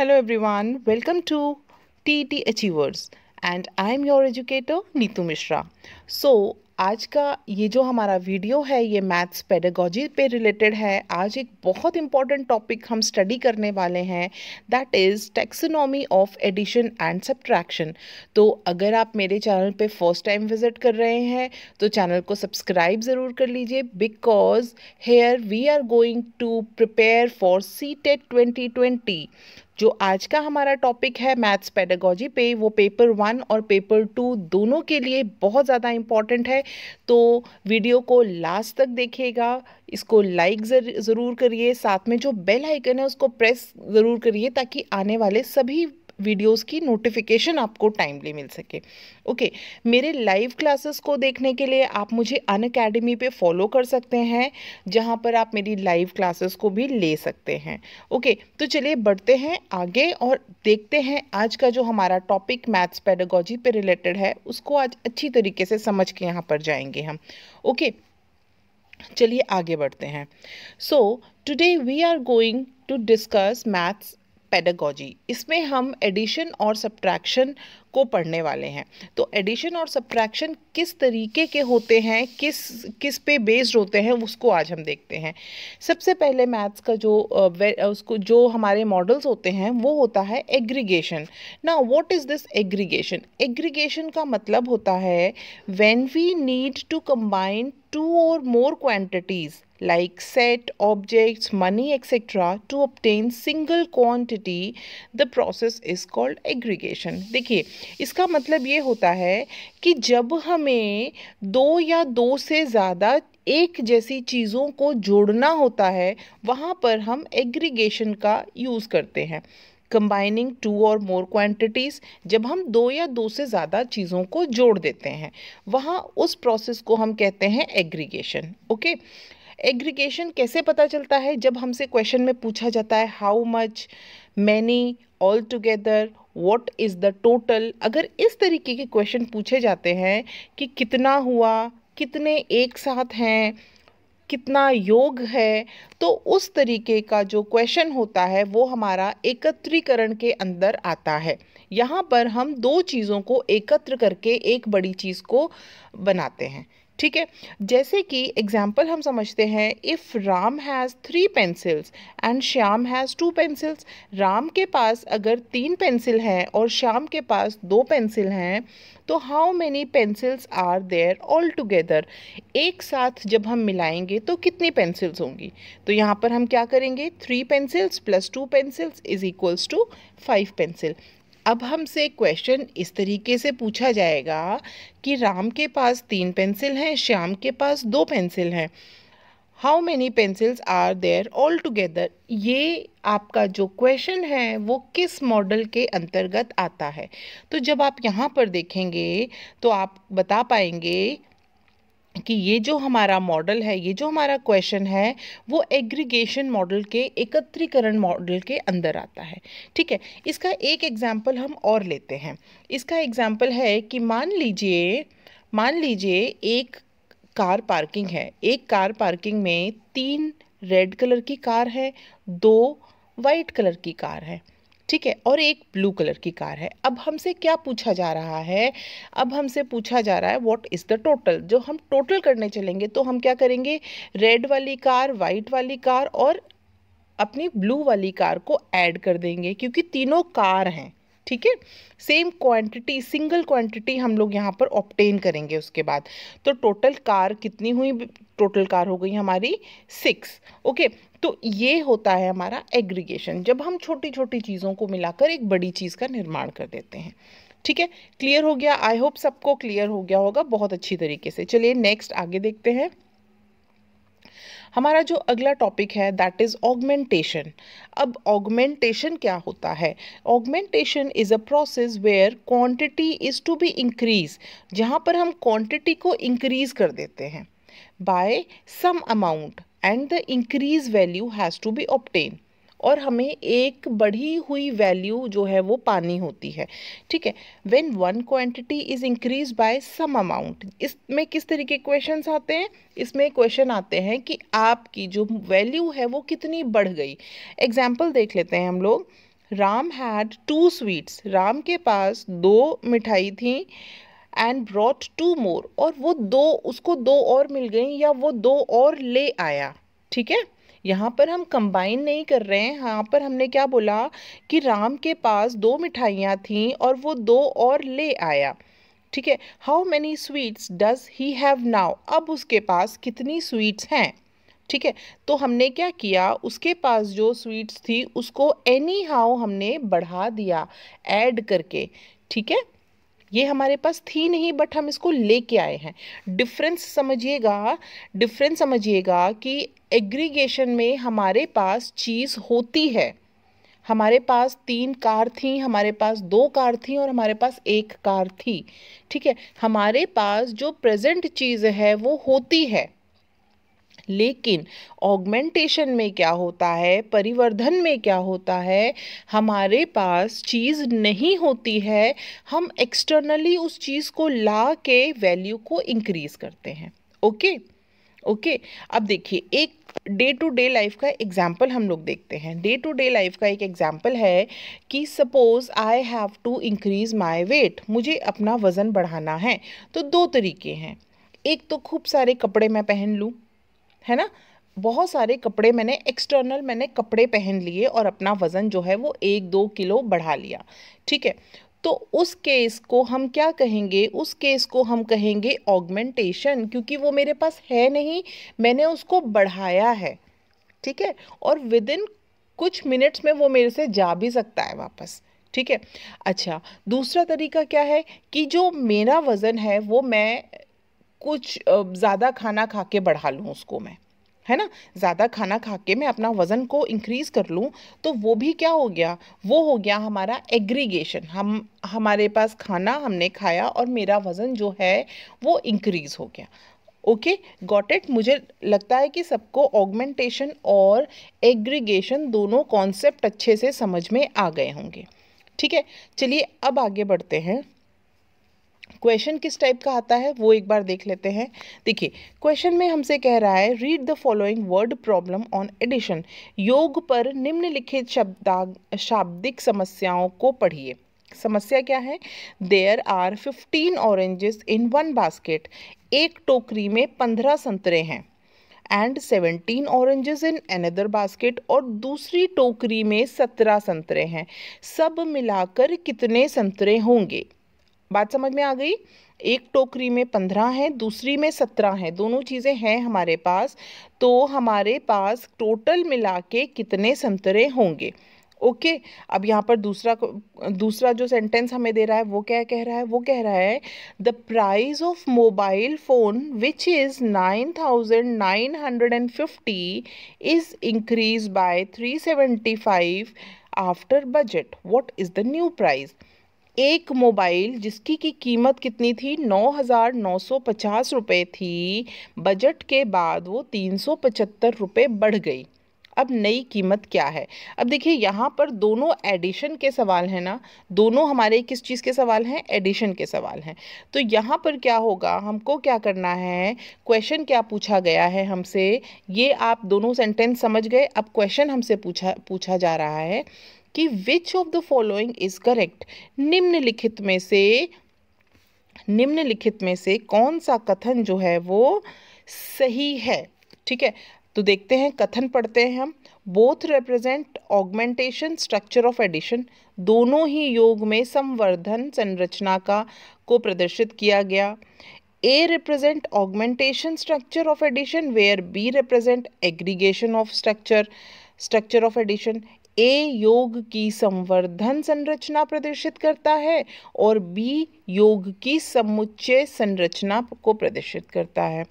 hello everyone welcome to TT achievers and I am your educator Neetu Mishra so आज का ये जो हमारा वीडियो है ये मैथ्स पेडागोजी पे रिलेटेड है आज एक बहुत इंपॉर्टेंट टॉपिक हम स्टडी करने वाले हैं that is taxonomy of addition and subtraction तो अगर आप मेरे चैनल पे फर्स्ट टाइम विजिट कर रहे हैं तो चैनल को सब्सक्राइब ज़रूर कर लीजिए because here we are going to prepare for C TET twenty जो आज का हमारा टॉपिक है मैथ्स पेडागोजी पे वो पेपर वन और पेपर टू दोनों के लिए बहुत ज़्यादा इम्पॉर्टेंट है तो वीडियो को लास्ट तक देखिएगा इसको लाइक ज़रूर करिए साथ में जो बेल आइकन है उसको प्रेस ज़रूर करिए ताकि आने वाले सभी वीडियोस की नोटिफिकेशन आपको टाइमली मिल सके ओके okay, मेरे लाइव क्लासेस को देखने के लिए आप मुझे अन अकेडमी पर फॉलो कर सकते हैं जहाँ पर आप मेरी लाइव क्लासेस को भी ले सकते हैं ओके okay, तो चलिए बढ़ते हैं आगे और देखते हैं आज का जो हमारा टॉपिक मैथ्स पैडोगोजी पे रिलेटेड है उसको आज अच्छी तरीके से समझ के यहाँ पर जाएंगे हम ओके okay, चलिए आगे बढ़ते हैं so today we are going to discuss maths pedagogy इसमें हम एडिशन और सब्ट्रैक्शन को पढ़ने वाले हैं तो एडिशन और सब्ट्रैक्शन किस तरीके के होते हैं किस किस पे बेस्ड होते हैं उसको आज हम देखते हैं सबसे पहले मैथ्स का जो उसको जो हमारे मॉडल्स होते हैं वो होता है एग्रीगेशन ना what is this aggregation aggregation का मतलब होता है when we need to combine two और more quantities like set objects money etcetera to obtain single quantity the process is called aggregation देखिए इसका मतलब ये होता है कि जब हमें दो या दो से ज़्यादा एक जैसी चीज़ों को जोड़ना होता है वहाँ पर हम एग्रीगेशन का यूज़ करते हैं कंबाइनिंग टू और मोर क्वांटिटीज़ जब हम दो या दो से ज़्यादा चीज़ों को जोड़ देते हैं वहाँ उस प्रोसेस को हम कहते हैं एग्रीगेशन ओके एग्रीगेशन कैसे पता चलता है जब हमसे क्वेश्चन में पूछा जाता है how much many all together what is the total अगर इस तरीके के क्वेश्चन पूछे जाते हैं कि कितना हुआ कितने एक साथ हैं कितना योग है तो उस तरीके का जो क्वेश्चन होता है वो हमारा एकत्रीकरण के अंदर आता है यहाँ पर हम दो चीज़ों को एकत्र करके एक बड़ी चीज़ को बनाते हैं ठीक है जैसे कि एग्जाम्पल हम समझते हैं if Ram has three pencils and Shyam has two pencils Ram के पास अगर तीन पेंसिल हैं और श्याम के पास दो पेंसिल हैं तो how many pencils are there all together एक साथ जब हम मिलाएंगे तो कितनी पेंसिल्स होंगी तो यहाँ पर हम क्या करेंगे three pencils plus two pencils is equals to five pencil अब हमसे क्वेश्चन इस तरीके से पूछा जाएगा कि राम के पास तीन पेंसिल हैं श्याम के पास दो पेंसिल हैं how many pencils are there all together ये आपका जो क्वेश्चन है वो किस मॉडल के अंतर्गत आता है तो जब आप यहाँ पर देखेंगे तो आप बता पाएंगे कि ये जो हमारा मॉडल है ये जो हमारा क्वेश्चन है वो एग्रीगेशन मॉडल के एकत्रीकरण मॉडल के अंदर आता है ठीक है इसका एक एग्जाम्पल हम और लेते हैं इसका एग्जाम्पल है कि मान लीजिए मान लीजिए एक कार पार्किंग है एक कार पार्किंग में तीन रेड कलर की कार है दो वाइट कलर की कार है ठीक है और एक ब्लू कलर की कार है अब हमसे क्या पूछा जा रहा है अब हमसे पूछा जा रहा है व्हाट इज़ द टोटल जो हम टोटल करने चलेंगे तो हम क्या करेंगे रेड वाली कार वाइट वाली कार और अपनी ब्लू वाली कार को ऐड कर देंगे क्योंकि तीनों कार हैं ठीक है सेम क्वांटिटी सिंगल क्वांटिटी हम लोग यहाँ पर ऑप्टेन करेंगे उसके बाद तो टोटल कार कितनी हुई टोटल कार हो गई हमारी सिक्स ओके तो ये होता है हमारा एग्रीगेशन जब हम छोटी छोटी चीज़ों को मिलाकर एक बड़ी चीज़ का निर्माण कर देते हैं ठीक है क्लियर हो गया आई होप सबको क्लियर हो गया होगा बहुत अच्छी तरीके से चलिए नेक्स्ट आगे देखते हैं हमारा जो अगला टॉपिक है दैट इज़ ऑगमेंटेशन अब ऑगमेंटेशन क्या होता है augmentation is a process where quantity is to be increase जहाँ पर हम क्वांटिटी को इंक्रीज़ कर देते हैं by some amount and the increase value has to be obtain और हमें एक बढ़ी हुई वैल्यू जो है वो पानी होती है ठीक है when one quantity is increase by some amount इसमें किस तरीके क्वेश्चंस आते हैं इसमें क्वेश्चन आते हैं कि आपकी जो वैल्यू है वो कितनी बढ़ गई एग्जाम्पल देख लेते हैं हम लोग Ram had two sweets Ram के पास दो मिठाई थी एंड ब्रॉट टू मोर और वो दो उसको दो और मिल गई या वो दो और ले आया ठीक है यहाँ पर हम कंबाइन नहीं कर रहे हैं यहाँ पर हमने क्या बोला कि राम के पास दो मिठाइयाँ थीं और वो दो और ले आया ठीक है how many sweets does he have now अब उसके पास कितनी स्वीट्स हैं ठीक है तो हमने क्या किया उसके पास जो स्वीट्स थी उसको एनी हाउ हमने बढ़ा दिया ऐड करके ठीक है ये हमारे पास थी नहीं बट हम इसको लेके आए हैं डिफरेंस समझिएगा डिफरेंस समझिएगा कि एग्रीगेशन में हमारे पास चीज़ होती है हमारे पास तीन कार थी हमारे पास दो कार थी और हमारे पास एक कार थी ठीक है हमारे पास जो प्रेजेंट चीज़ है वो होती है लेकिन ऑगमेंटेशन में क्या होता है परिवर्धन में क्या होता है हमारे पास चीज़ नहीं होती है हम एक्सटर्नली उस चीज़ को ला के वैल्यू को इंक्रीज करते हैं ओके ओके अब देखिए एक डे टू डे लाइफ का एग्जाम्पल हम लोग देखते हैं डे टू डे लाइफ का एक एग्जाम्पल है कि suppose I have to increase my weight मुझे अपना वज़न बढ़ाना है तो दो तरीके हैं एक तो खूब सारे कपड़े मैं पहन लूँ है ना बहुत सारे कपड़े मैंने एक्सटर्नल मैंने कपड़े पहन लिए और अपना वज़न जो है वो एक दो किलो बढ़ा लिया ठीक है तो उस केस को हम क्या कहेंगे उस केस को हम कहेंगे ऑगमेंटेशन क्योंकि वो मेरे पास है नहीं मैंने उसको बढ़ाया है ठीक है और विद इन कुछ मिनट्स में वो मेरे से जा भी सकता है वापस ठीक है अच्छा दूसरा तरीका क्या है कि जो मेरा वज़न है वो मैं कुछ ज़्यादा खाना खा के बढ़ा लूँ उसको मैं है ना ज़्यादा खाना खा के मैं अपना वज़न को इंक्रीज़ कर लूँ तो वो भी क्या हो गया वो हो गया हमारा एग्रीगेशन हम हमारे पास खाना हमने खाया और मेरा वज़न जो है वो इंक्रीज़ हो गया ओके गॉट इट मुझे लगता है कि सबको ऑगमेंटेशन और एग्रीगेशन दोनों कॉन्सेप्ट अच्छे से समझ में आ गए होंगे ठीक है चलिए अब आगे बढ़ते हैं क्वेश्चन किस टाइप का आता है वो एक बार देख लेते हैं देखिए क्वेश्चन में हमसे कह रहा है read the following word problem on addition योग पर निम्नलिखित शब्दा शाब्दिक समस्याओं को पढ़िए समस्या क्या है there are fifteen oranges in one basket एक टोकरी में पंद्रह संतरे हैं and seventeen oranges in another basket और दूसरी टोकरी में सत्रह संतरे हैं सब मिलाकर कितने संतरे होंगे बात समझ में आ गई एक टोकरी में पंद्रह हैं दूसरी में सत्रह हैं दोनों चीज़ें हैं हमारे पास तो हमारे पास टोटल मिला के कितने संतरे होंगे ओके okay, अब यहाँ पर दूसरा दूसरा जो सेंटेंस हमें दे रहा है वो क्या कह रहा है वो कह रहा है the price of mobile phone which is nine thousand nine hundred and fifty is increase by three seventy five after budget what is the new price एक मोबाइल जिसकी की कीमत कितनी थी नौ हज़ार नौ सौ पचास रुपये थी बजट के बाद वो तीन सौ पचहत्तर रुपये बढ़ गई अब नई कीमत क्या है अब देखिए यहाँ पर दोनों एडिशन के सवाल हैं ना दोनों हमारे किस चीज़ के सवाल हैं एडिशन के सवाल हैं तो यहाँ पर क्या होगा हमको क्या करना है क्वेश्चन क्या पूछा गया है हमसे ये आप दोनों सेंटेंस समझ गए अब क्वेश्चन हमसे पूछा पूछा जा रहा है कि which of the following is correct निम्नलिखित में से निम्नलिखित में से कौन सा कथन जो है वो सही है ठीक है तो देखते हैं कथन पढ़ते हैं हम both represent augmentation structure of addition दोनों ही योग में संवर्धन संरचना का को प्रदर्शित किया गया A represent augmentation structure of addition where B represent aggregation of structure structure of addition A योग की संवर्धन संरचना प्रदर्शित करता है और बी योग की समुच्चय संरचना को प्रदर्शित करता है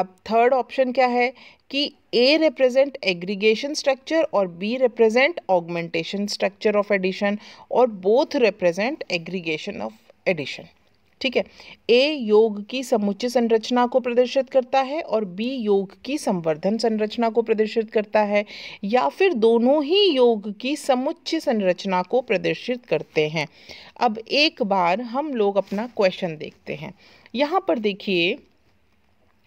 अब थर्ड ऑप्शन क्या है कि ए रिप्रेजेंट एग्रीगेशन स्ट्रक्चर और B represent augmentation structure of addition और both represent aggregation of addition ठीक है ए योग की समुच्चय संरचना को प्रदर्शित करता है और बी योग की संवर्धन संरचना को प्रदर्शित करता है या फिर दोनों ही योग की समुच्चय संरचना को प्रदर्शित करते हैं अब एक बार हम लोग अपना क्वेश्चन देखते हैं यहाँ पर देखिए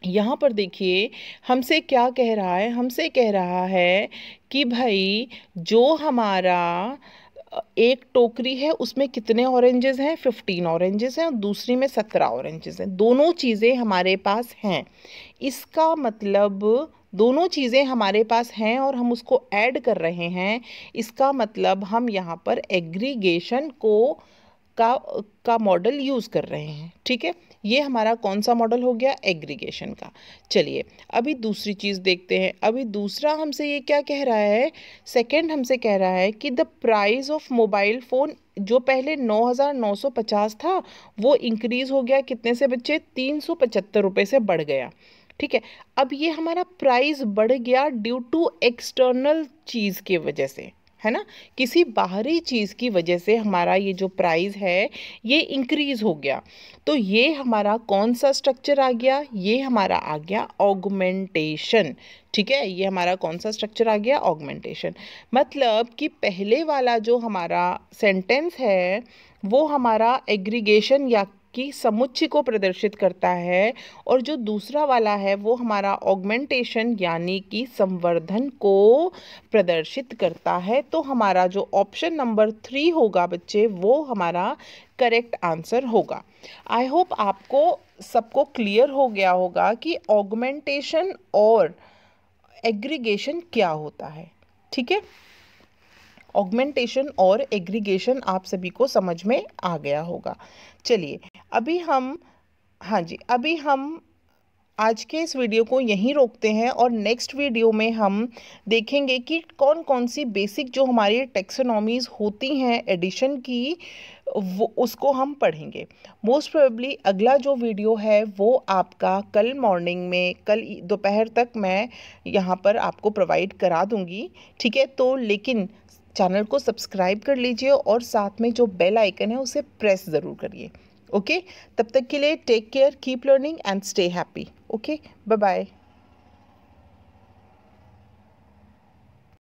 यहाँ पर देखिए हमसे क्या कह रहा है हमसे कह रहा है कि भाई जो हमारा एक टोकरी है उसमें कितने ऑरेंजेस हैं फिफ्टीन ऑरेंजेस हैं और दूसरी में सत्रह ऑरेंजेस हैं दोनों चीज़ें हमारे पास हैं इसका मतलब दोनों चीज़ें हमारे पास हैं और हम उसको ऐड कर रहे हैं इसका मतलब हम यहाँ पर एग्रीगेशन को का का मॉडल यूज़ कर रहे हैं ठीक है ये हमारा कौन सा मॉडल हो गया एग्रीगेशन का चलिए अभी दूसरी चीज़ देखते हैं अभी दूसरा हमसे ये क्या कह रहा है सेकंड हमसे कह रहा है कि the price of mobile phone जो पहले 9,950 था वो इंक्रीज़ हो गया कितने से बच्चे तीन सौ रुपये से बढ़ गया ठीक है अब ये हमारा प्राइस बढ़ गया ड्यू टू एक्सटर्नल चीज़ के वजह से है ना किसी बाहरी चीज़ की वजह से हमारा ये जो प्राइस है ये इंक्रीज़ हो गया तो ये हमारा कौन सा स्ट्रक्चर आ गया ये हमारा आ गया ऑगमेंटेशन ठीक है ये हमारा कौन सा स्ट्रक्चर आ गया ऑगमेंटेशन मतलब कि पहले वाला जो हमारा सेंटेंस है वो हमारा एग्रीगेशन या की समुच्चय को प्रदर्शित करता है और जो दूसरा वाला है वो हमारा ऑगमेंटेशन यानी कि संवर्धन को प्रदर्शित करता है तो हमारा जो ऑप्शन नंबर थ्री होगा बच्चे वो हमारा करेक्ट आंसर होगा आई होप आपको सबको क्लियर हो गया होगा कि ऑगमेंटेशन और एग्रीगेशन क्या होता है ठीक है ऑगमेंटेशन और एग्रीगेशन आप सभी को समझ में आ गया होगा चलिए अभी हम हाँ जी अभी हम आज के इस वीडियो को यहीं रोकते हैं और नेक्स्ट वीडियो में हम देखेंगे कि कौन कौन सी बेसिक जो हमारी टेक्सोनॉमीज़ होती हैं एडिशन की वो उसको हम पढ़ेंगे मोस्ट प्रोबेबली अगला जो वीडियो है वो आपका कल मॉर्निंग में कल दोपहर तक मैं यहाँ पर आपको प्रोवाइड करा दूँगी ठीक है तो लेकिन चैनल को सब्सक्राइब कर लीजिए और साथ में जो बेल आइकन है उसे प्रेस ज़रूर करिए ओके तब तक के लिए take care keep learning and stay happy okay bye bye